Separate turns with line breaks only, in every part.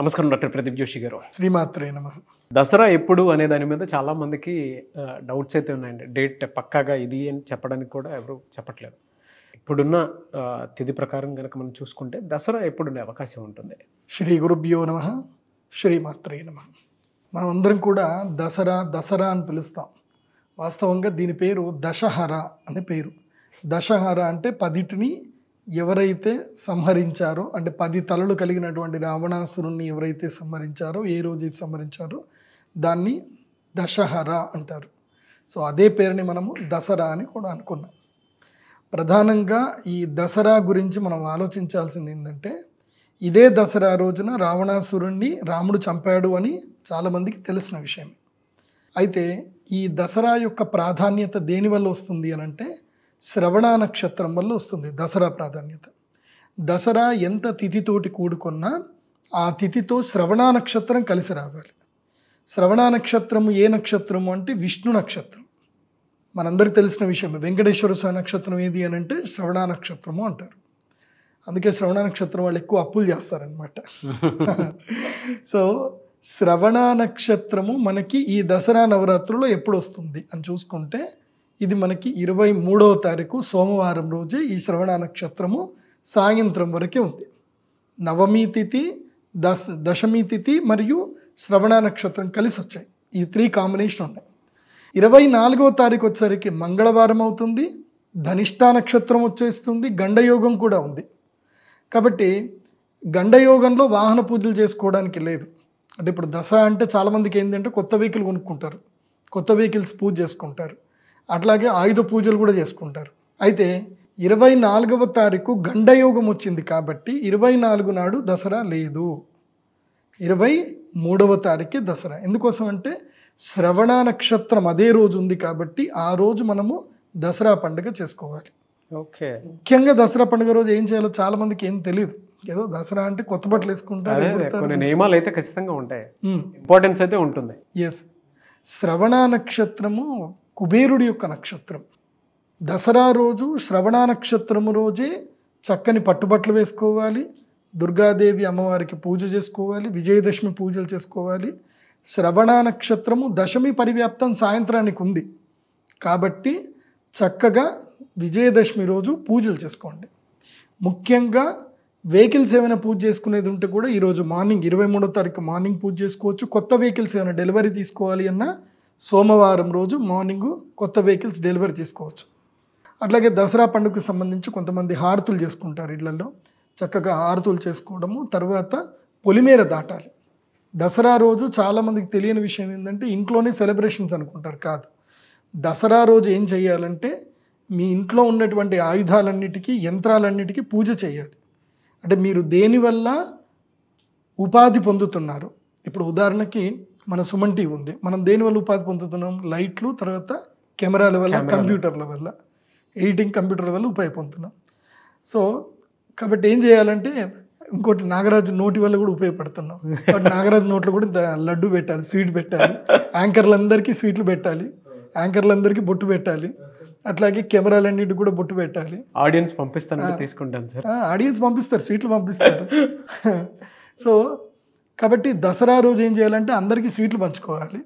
నమస్కారం డాక్టర్ ప్రదీప్ జోషి గారు శ్రీమాత్రే నమ దసరా ఎప్పుడు అనే దాని మీద చాలా మందికి డౌట్స్ అయితే ఉన్నాయండి డేట్ పక్కాగా ఇది అని చెప్పడానికి కూడా ఎవరు చెప్పట్లేదు ఇప్పుడున్న తిథి ప్రకారం కనుక మనం చూసుకుంటే దసరా ఎప్పుడుండే అవకాశం ఉంటుంది శ్రీ గురుభ్యో నమ శ్రీమాత్రే నమ మనం అందరం కూడా దసరా దసరా అని పిలుస్తాం వాస్తవంగా దీని పేరు దశహర అనే పేరు దశహర అంటే పదిటిని ఎవరైతే సంహరించారో అంటే పది తలలు కలిగినటువంటి రావణాసురుణ్ణి ఎవరైతే సంహరించారో ఏ రోజైతే సంహరించారో దాన్ని దశహర అంటారు సో అదే పేరుని మనము దసరా అని కూడా అనుకున్నాం ప్రధానంగా ఈ దసరా గురించి మనం ఆలోచించాల్సింది ఏంటంటే ఇదే దసరా రోజున రావణాసురుణ్ణి రాముడు చంపాడు అని చాలామందికి తెలిసిన విషయం అయితే ఈ దసరా యొక్క ప్రాధాన్యత దేనివల్ల వస్తుంది అని అంటే శ్రవణ నక్షత్రం వల్ల వస్తుంది దసరా ప్రాధాన్యత దసరా ఎంత తిథితోటి కూడుకున్నా ఆ తిథితో శ్రవణ నక్షత్రం కలిసి రావాలి శ్రవణ నక్షత్రము ఏ నక్షత్రము అంటే విష్ణు నక్షత్రం మనందరికీ తెలిసిన విషయం వెంకటేశ్వర స్వామి నక్షత్రం ఏది అని అంటే శ్రవణ నక్షత్రము అంటారు అందుకే శ్రవణ నక్షత్రం వాళ్ళు ఎక్కువ అప్పులు చేస్తారనమాట సో శ్రవణ నక్షత్రము మనకి ఈ దసరా నవరాత్రుల్లో ఎప్పుడు వస్తుంది అని చూసుకుంటే ఇది మనకి ఇరవై మూడవ తారీఖు సోమవారం రోజే ఈ శ్రవణ నక్షత్రము సాయంత్రం వరకే ఉంది నవమి తిథి దశ దశమి తిథి మరియు శ్రవణ నక్షత్రం కలిసి వచ్చాయి ఈ త్రీ కాంబినేషన్ ఉన్నాయి ఇరవై నాలుగవ తారీఖు వచ్చేసరికి మంగళవారం అవుతుంది ధనిష్ట నక్షత్రం వచ్చేస్తుంది గండయోగం కూడా ఉంది కాబట్టి గండయోగంలో వాహన పూజలు చేసుకోవడానికి లేదు అంటే ఇప్పుడు దసరా అంటే చాలామందికి ఏంటంటే కొత్త వెహికల్ కొనుక్కుంటారు కొత్త వెహికల్స్ పూజ చేసుకుంటారు అట్లాగే ఆయుధ పూజలు కూడా చేసుకుంటారు అయితే ఇరవై నాలుగవ తారీఖు గండయోగం వచ్చింది కాబట్టి ఇరవై నాలుగు నాడు దసరా లేదు ఇరవై మూడవ తారీఖే దసరా ఎందుకోసం అంటే శ్రవణ నక్షత్రం అదే రోజు ఉంది కాబట్టి ఆ రోజు మనము దసరా పండుగ చేసుకోవాలి ఓకే ముఖ్యంగా దసరా పండుగ రోజు ఏం చేయాలో చాలా మందికి ఏం తెలియదు ఏదో దసరా అంటే కొత్త బట్టలు వేసుకుంటారు నియమాలు అయితే ఖచ్చితంగా ఉంటాయి ఇంపార్టెన్స్ అయితే ఉంటుంది ఎస్ శ్రవణ నక్షత్రము కుబేరుడి యొక్క నక్షత్రం దసరా రోజు శ్రవణ నక్షత్రం రోజే చక్కని పట్టుబట్టలు వేసుకోవాలి దుర్గాదేవి అమ్మవారికి పూజ చేసుకోవాలి విజయదశమి పూజలు చేసుకోవాలి శ్రవణ నక్షత్రము దశమి పరివ్యాప్తం సాయంత్రానికి ఉంది కాబట్టి చక్కగా విజయదశమి రోజు పూజలు చేసుకోండి ముఖ్యంగా వెహికల్స్ ఏమైనా పూజ చేసుకునేది ఉంటే కూడా ఈరోజు మార్నింగ్ ఇరవై మూడో తారీఖు మార్నింగ్ పూజ చేసుకోవచ్చు కొత్త వెహికల్స్ ఏమైనా డెలివరీ తీసుకోవాలి అన్నా సోమవారం రోజు మార్నింగ్ కొత్త వెహికల్స్ డెలివరీ చేసుకోవచ్చు అట్లాగే దసరా పండుగకు సంబంధించి కొంతమంది హారతులు చేసుకుంటారు ఇళ్లలో చక్కగా హారతులు చేసుకోవడము తర్వాత పొలిమేర దాటాలి దసరా రోజు చాలామందికి తెలియని విషయం ఏంటంటే ఇంట్లోనే సెలబ్రేషన్స్ అనుకుంటారు కాదు దసరా రోజు ఏం చేయాలంటే మీ ఇంట్లో ఉన్నటువంటి ఆయుధాలన్నిటికీ యంత్రాలన్నిటికీ పూజ చేయాలి అంటే మీరు దేనివల్ల ఉపాధి పొందుతున్నారు ఇప్పుడు ఉదాహరణకి మన సుమన్ టీవీ ఉంది మనం దేనివల్ల ఉపాధి పొందుతున్నాం లైట్లు తర్వాత కెమెరాల వల్ల కంప్యూటర్ల వల్ల ఎడిటింగ్ కంప్యూటర్ల వల్ల ఉపాధి పొందుతున్నాం సో కాబట్టి ఏం చేయాలంటే ఇంకోటి నాగరాజు నోటి వల్ల కూడా ఉపయోగపడుతున్నాం నాగరాజు నోట్లో కూడా లడ్డు పెట్టాలి స్వీట్ పెట్టాలి యాంకర్లందరికీ స్వీట్లు పెట్టాలి యాంకర్లందరికీ బొట్టు పెట్టాలి అట్లాగే కెమెరాలన్నిటి కూడా బొట్టు పెట్టాలి ఆడియన్స్ పంపిస్తాను తీసుకుంటాను సార్ ఆడియన్స్ పంపిస్తారు స్వీట్లు పంపిస్తారు సో కాబట్టి దసరా రోజు ఏం చేయాలంటే అందరికీ స్వీట్లు పంచుకోవాలి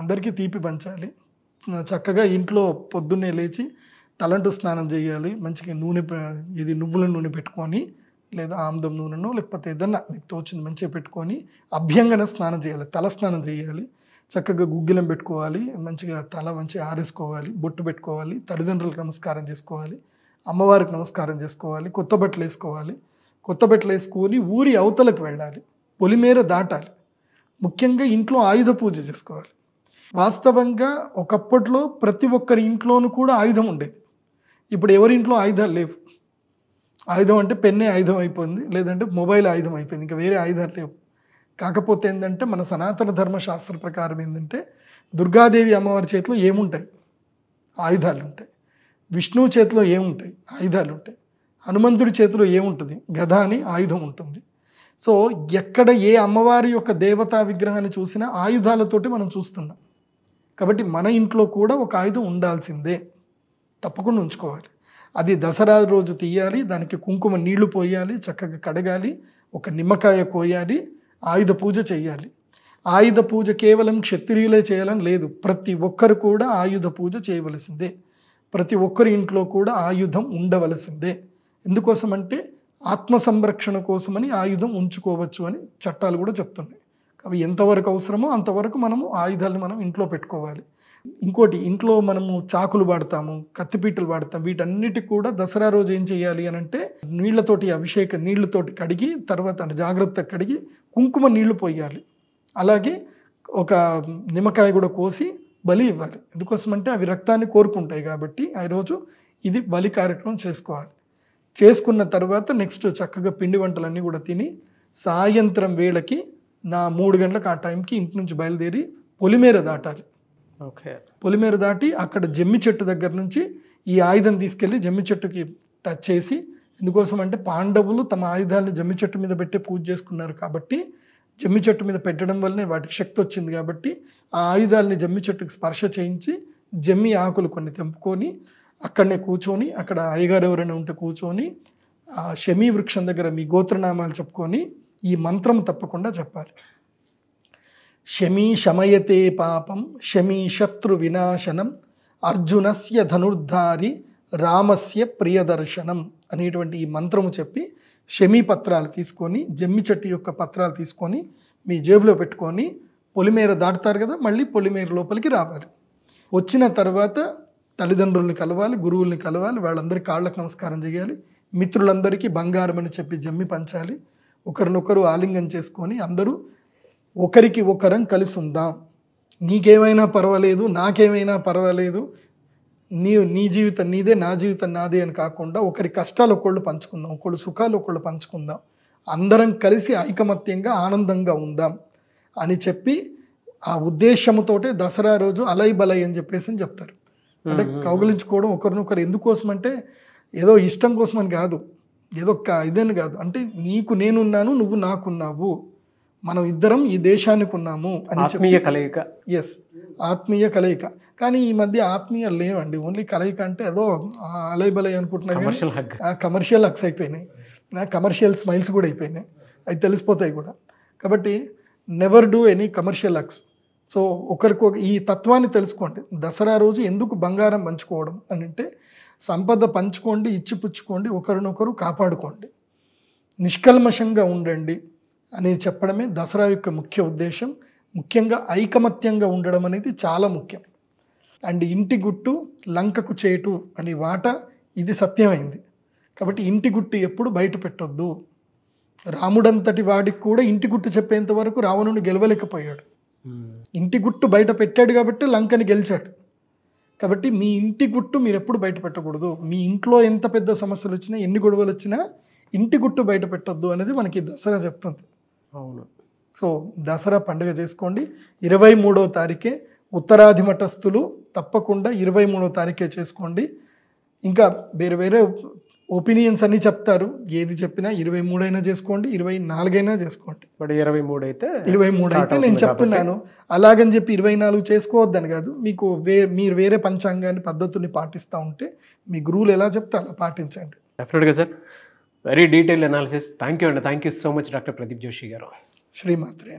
అందరికీ తీపి పంచాలి చక్కగా ఇంట్లో పొద్దున్నే లేచి తలంటు స్నానం చేయాలి మంచిగా నూనె ఇది నువ్వుల నూనె పెట్టుకొని లేదా ఆమ్దం నూనెను లేకపోతే ఏదన్నా మీకు తోచింది మంచిగా పెట్టుకొని అభ్యంగన స్నానం చేయాలి తల స్నానం చేయాలి చక్కగా గుగ్గిలం పెట్టుకోవాలి మంచిగా తల మంచిగా ఆరేసుకోవాలి బొట్టు పెట్టుకోవాలి తల్లిదండ్రులకు నమస్కారం చేసుకోవాలి అమ్మవారికి నమస్కారం చేసుకోవాలి కొత్త బట్టలు వేసుకోవాలి కొత్త బట్టలు వేసుకొని ఊరి అవతలకు వెళ్ళాలి పొలిమేర దాటాలి ముఖ్యంగా ఇంట్లో ఆయుధ పూజ చేసుకోవాలి వాస్తవంగా ఒకప్పట్లో ప్రతి ఒక్కరి ఇంట్లోనూ కూడా ఆయుధం ఉండేది ఇప్పుడు ఎవరి ఇంట్లో ఆయుధాలు లేవు ఆయుధం అంటే పెన్నే ఆయుధం అయిపోయింది లేదంటే మొబైల్ ఆయుధం అయిపోయింది ఇంకా వేరే ఆయుధాలు లేవు కాకపోతే ఏంటంటే మన సనాతన ధర్మశాస్త్ర ప్రకారం ఏంటంటే దుర్గాదేవి అమ్మవారి చేతిలో ఏముంటాయి ఆయుధాలు ఉంటాయి విష్ణువు చేతిలో ఏముంటాయి ఆయుధాలు ఉంటాయి హనుమంతుడి చేతిలో ఏముంటుంది గధ అని ఆయుధం ఉంటుంది సో ఎక్కడ ఏ అమ్మవారి యొక్క దేవతా విగ్రహాన్ని చూసినా ఆయుధాలతోటి మనం చూస్తున్నాం కాబట్టి మన ఇంట్లో కూడా ఒక ఆయుధం ఉండాల్సిందే తప్పకుండా ఉంచుకోవాలి అది దసరా రోజు తీయాలి దానికి కుంకుమ నీళ్లు పోయాలి చక్కగా కడగాలి ఒక నిమ్మకాయ కోయాలి ఆయుధ పూజ చేయాలి ఆయుధ పూజ కేవలం క్షత్రియులే చేయాలని లేదు ప్రతి ఒక్కరు కూడా ఆయుధ పూజ చేయవలసిందే ప్రతి ఒక్కరి ఇంట్లో కూడా ఆయుధం ఉండవలసిందే ఎందుకోసమంటే ఆత్మ సంరక్షణ కోసమని ఆయుధం ఉంచుకోవచ్చు అని చట్టాలు కూడా చెప్తున్నాయి అవి ఎంతవరకు అవసరమో అంతవరకు మనము ఆయుధాలను మనం ఇంట్లో పెట్టుకోవాలి ఇంకోటి ఇంట్లో మనము చాకులు వాడతాము కత్తిపీటలు వాడతాం వీటన్నిటికి కూడా దసరా రోజు ఏం చేయాలి అని అంటే నీళ్లతోటి అభిషేక నీళ్లతోటి కడిగి తర్వాత అంటే జాగ్రత్త కడిగి కుంకుమ నీళ్లు పోయాలి అలాగే ఒక నిమ్మకాయ కూడా కోసి బలి ఇవ్వాలి ఎందుకోసమంటే అవి రక్తాన్ని కోరుకుంటాయి కాబట్టి ఆ రోజు ఇది బలి కార్యక్రమం చేసుకోవాలి చేసుకున్న తర్వాత నెక్స్ట్ చక్కగా పిండి వంటలన్నీ కూడా తిని సాయంత్రం వేళకి నా మూడు గంటలకు ఆ టైంకి ఇంటి నుంచి బయలుదేరి పొలిమేర దాటాలి ఓకే పొలిమేర దాటి అక్కడ జమ్మి చెట్టు దగ్గర నుంచి ఈ ఆయుధం తీసుకెళ్ళి జమ్మి చెట్టుకి టచ్ చేసి ఎందుకోసం అంటే పాండవులు తమ ఆయుధాలను జమ్మి చెట్టు మీద పెట్టి పూజ చేసుకున్నారు కాబట్టి జమ్మి చెట్టు మీద పెట్టడం వల్లనే వాటికి శక్తి వచ్చింది కాబట్టి ఆ ఆయుధాలని జమ్మి చెట్టుకి స్పర్శ చేయించి జమ్మి ఆకులు కొన్ని తెంపుకొని అక్కడనే కూర్చొని అక్కడ అయ్యగారు ఎవరైనా ఉంటే కూర్చొని ఆ శమీ వృక్షం దగ్గర మీ గోత్రనామాలు చెప్పుకొని ఈ మంత్రం తప్పకుండా చెప్పాలి శమీ శమయతే పాపం శమీ శత్రు వినాశనం అర్జునస్య ధనుర్ధారి రామస్య ప్రియదర్శనం అనేటువంటి ఈ మంత్రము చెప్పి శమీ పత్రాలు తీసుకొని జమ్మి చెట్టు యొక్క పత్రాలు తీసుకొని మీ జేబులో పెట్టుకొని పొలిమేర దాటుతారు కదా మళ్ళీ పొలిమేర లోపలికి రావాలి వచ్చిన తర్వాత తల్లిదండ్రుల్ని కలవాలి గురువుల్ని కలవాలి వాళ్ళందరికీ కాళ్ళకు నమస్కారం చేయాలి మిత్రులందరికీ బంగారం అని చెప్పి జమ్మి పంచాలి ఒకరినొకరు ఆలింగం చేసుకొని అందరూ ఒకరికి ఒకరం కలిసి ఉందాం నీకేమైనా పర్వాలేదు నాకేమైనా పర్వాలేదు నీ నీ జీవితం నీదే నా జీవితం నాదే అని కాకుండా ఒకరి కష్టాలు ఒకళ్ళు పంచుకుందాం ఒకళ్ళు సుఖాలు ఒకళ్ళు పంచుకుందాం అందరం కలిసి ఐకమత్యంగా ఆనందంగా ఉందాం అని చెప్పి ఆ ఉద్దేశంతోటే దసరా రోజు అలై బలై అని చెప్పేసి చెప్తారు అంటే కౌగలించుకోవడం ఒకరినొకరు ఎందుకోసం అంటే ఏదో ఇష్టం కోసం అని కాదు ఏదో ఇదని కాదు అంటే నీకు నేనున్నాను నువ్వు నాకున్నావు మనం ఇద్దరం ఈ దేశానికి ఉన్నాము అని ఆత్మీయ కలయిక ఎస్ ఆత్మీయ కలయిక కానీ ఈ మధ్య ఆత్మీయ లేవండి ఓన్లీ కలయిక అంటే ఏదో అలైబలై అనుకుంటున్నాయి కమర్షియల్ హక్స్ అయిపోయినాయి కమర్షియల్ స్మైల్స్ కూడా అయిపోయినాయి అవి తెలిసిపోతాయి కూడా కాబట్టి never do any commercial hugs so ఒకరికొక ఈ తత్వాన్ని తెలుసుకోండి దసరా రోజు ఎందుకు బంగారం పంచుకోవడం అని అంటే సంపద పంచుకోండి ఇచ్చిపుచ్చుకోండి ఒకరినొకరు కాపాడుకోండి నిష్కల్మషంగా ఉండండి అని చెప్పడమే దసరా యొక్క ముఖ్య ఉద్దేశం ముఖ్యంగా ఐకమత్యంగా ఉండడం అనేది చాలా ముఖ్యం అండ్ ఇంటి గుట్టు లంకకు చేటు అనే వాట ఇది సత్యమైంది కాబట్టి ఇంటి గుట్టు ఎప్పుడు బయట పెట్టొద్దు రాముడంతటి వాడికి కూడా ఇంటి గుట్టు చెప్పేంత వరకు రావణుని గెలవలేకపోయాడు ఇంటి గుట్టు బయట పెట్టాడు కాబట్టి లంకని గెలిచాడు కాబట్టి మీ ఇంటి గుట్టు మీరు ఎప్పుడు బయట పెట్టకూడదు మీ ఇంట్లో ఎంత పెద్ద సమస్యలు వచ్చినా ఎన్ని గొడవలు వచ్చినా ఇంటి గుట్టు బయట పెట్టద్దు అనేది మనకి దసరా చెప్తుంది అవును సో దసరా పండుగ చేసుకోండి ఇరవై మూడవ తారీఖే ఉత్తరాది మఠస్థులు తప్పకుండా ఇరవై మూడవ తారీఖే చేసుకోండి ఇంకా వేరే వేరే ఒపీనియన్స్ అన్ని చెప్తారు ఏది చెప్పినా ఇరవై మూడైనా చేసుకోండి ఇరవై నాలుగైనా చేసుకోండి ఇరవై మూడు అయితే ఇరవై మూడు అయితే నేను చెప్తున్నాను అలాగని చెప్పి ఇరవై నాలుగు చేసుకోవద్దని కాదు మీకు వే మీరు వేరే పంచాంగాన్ని పద్ధతుల్ని పాటిస్తూ ఉంటే మీ గురువులు ఎలా చెప్తే అలా పాటించండి డెఫినెట్గా sir very detail analysis thank you అండి thank you so much doctor Pradeep Joshi గారు శ్రీమాత్రే